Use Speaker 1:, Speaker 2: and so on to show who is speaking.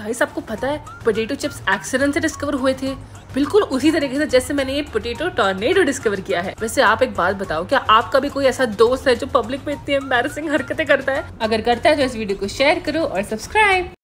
Speaker 1: guys आपको पता है पोटेटो चिप्स एक्सीडेंट से डिस्कवर हुए थे बिल्कुल उसी तरीके से जैसे मैंने ये पोटेटो टॉर्नेडो डिस्कवर किया है वैसे आप एक बात बताओ क्या आपका भी कोई ऐसा दोस्त है जो पब्लिक में इतनी एम्बेसिंग हरकतें करता है अगर करता है तो इस वीडियो को शेयर करो और सब्सक्राइब